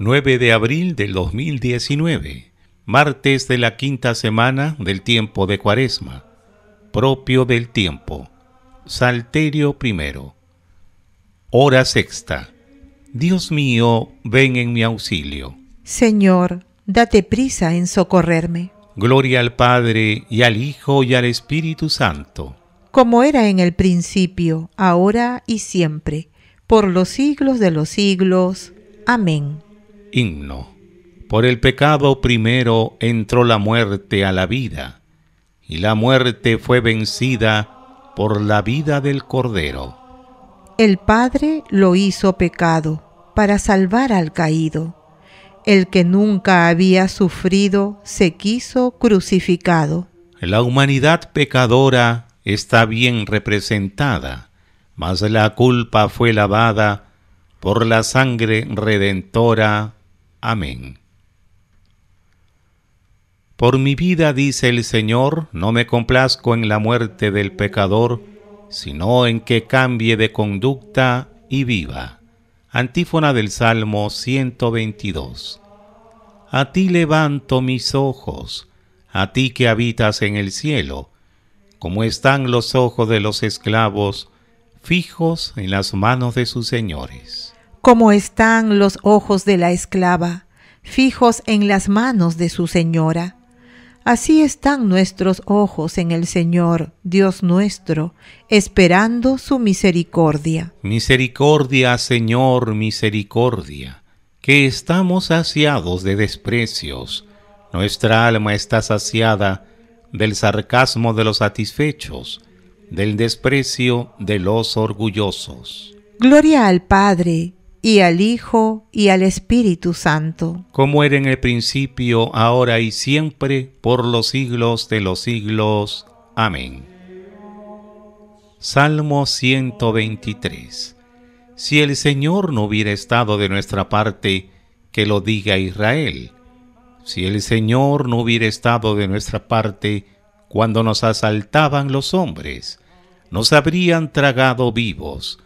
9 de abril del 2019, martes de la quinta semana del tiempo de Cuaresma, propio del tiempo, Salterio primero. Hora sexta. Dios mío, ven en mi auxilio. Señor, date prisa en socorrerme. Gloria al Padre y al Hijo y al Espíritu Santo. Como era en el principio, ahora y siempre, por los siglos de los siglos. Amén. Himno. Por el pecado primero entró la muerte a la vida, y la muerte fue vencida por la vida del Cordero. El Padre lo hizo pecado para salvar al caído. El que nunca había sufrido se quiso crucificado. La humanidad pecadora está bien representada, mas la culpa fue lavada por la sangre redentora Amén. Por mi vida, dice el Señor, no me complazco en la muerte del pecador, sino en que cambie de conducta y viva. Antífona del Salmo 122. A ti levanto mis ojos, a ti que habitas en el cielo, como están los ojos de los esclavos, fijos en las manos de sus señores como están los ojos de la esclava, fijos en las manos de su señora. Así están nuestros ojos en el Señor, Dios nuestro, esperando su misericordia. Misericordia, Señor, misericordia, que estamos saciados de desprecios. Nuestra alma está saciada del sarcasmo de los satisfechos, del desprecio de los orgullosos. Gloria al Padre y al Hijo y al Espíritu Santo. Como era en el principio, ahora y siempre, por los siglos de los siglos. Amén. Salmo 123. Si el Señor no hubiera estado de nuestra parte, que lo diga Israel. Si el Señor no hubiera estado de nuestra parte cuando nos asaltaban los hombres, nos habrían tragado vivos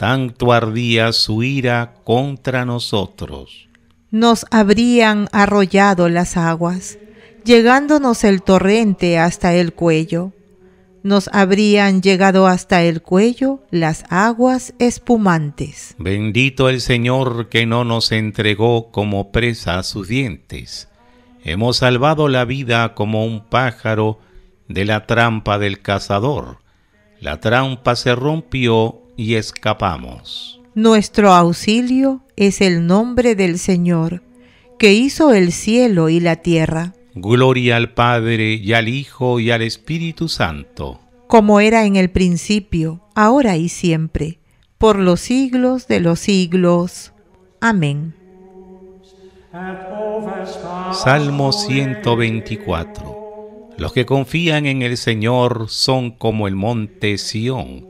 tanto ardía su ira contra nosotros. Nos habrían arrollado las aguas, llegándonos el torrente hasta el cuello. Nos habrían llegado hasta el cuello las aguas espumantes. Bendito el Señor que no nos entregó como presa a sus dientes. Hemos salvado la vida como un pájaro de la trampa del cazador. La trampa se rompió y escapamos. Nuestro auxilio es el nombre del Señor, que hizo el cielo y la tierra. Gloria al Padre y al Hijo y al Espíritu Santo. Como era en el principio, ahora y siempre, por los siglos de los siglos. Amén. Salmo 124. Los que confían en el Señor son como el monte Sión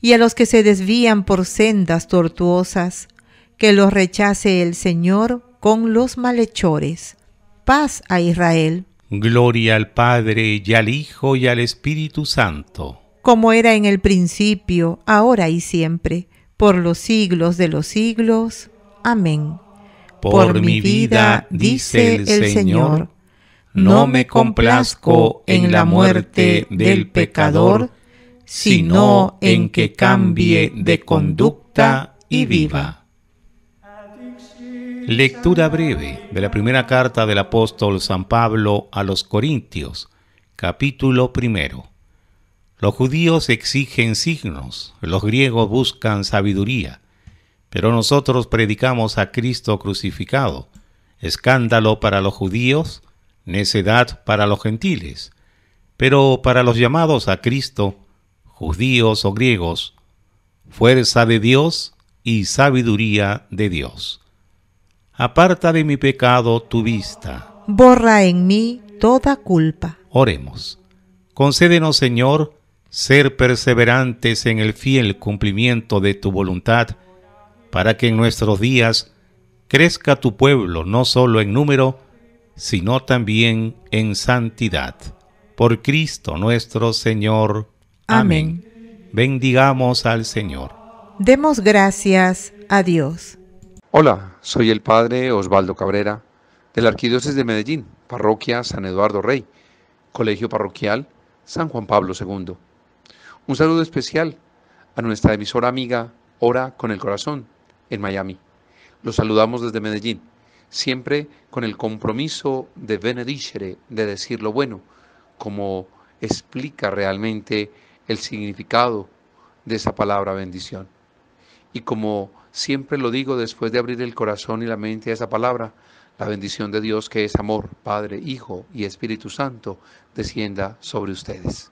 y a los que se desvían por sendas tortuosas, que los rechace el Señor con los malhechores. Paz a Israel. Gloria al Padre y al Hijo y al Espíritu Santo. Como era en el principio, ahora y siempre, por los siglos de los siglos. Amén. Por, mi vida, dice el Señor, no me complazco en la muerte del pecador, sino en que cambie de conducta y viva. Lectura breve de la primera carta del apóstol San Pablo a los Corintios, capítulo primero. Los judíos exigen signos, los griegos buscan sabiduría, pero nosotros predicamos a Cristo crucificado, escándalo para los judíos, necedad para los gentiles, pero para los llamados a Cristo, judíos o griegos, fuerza de Dios y sabiduría de Dios. Aparta de mi pecado tu vista. Borra en mí toda culpa. Oremos. Concédenos, Señor, ser perseverantes en el fiel cumplimiento de tu voluntad, para que en nuestros días crezca tu pueblo no solo en número, sino también en santidad. Por Cristo nuestro Señor. Amén. Bendigamos al Señor. Demos gracias a Dios. Hola, soy el Padre Osvaldo Cabrera, de la Arquidiócesis de Medellín, Parroquia San Eduardo Rey, Colegio Parroquial San Juan Pablo II. Un saludo especial a nuestra emisora amiga Ora con el Corazón, en Miami. Los saludamos desde Medellín, siempre con el compromiso de benedicere, de decir lo bueno, como explica realmente el significado de esa palabra bendición. Y como siempre lo digo después de abrir el corazón y la mente a esa palabra, la bendición de Dios que es amor, Padre, Hijo y Espíritu Santo, descienda sobre ustedes.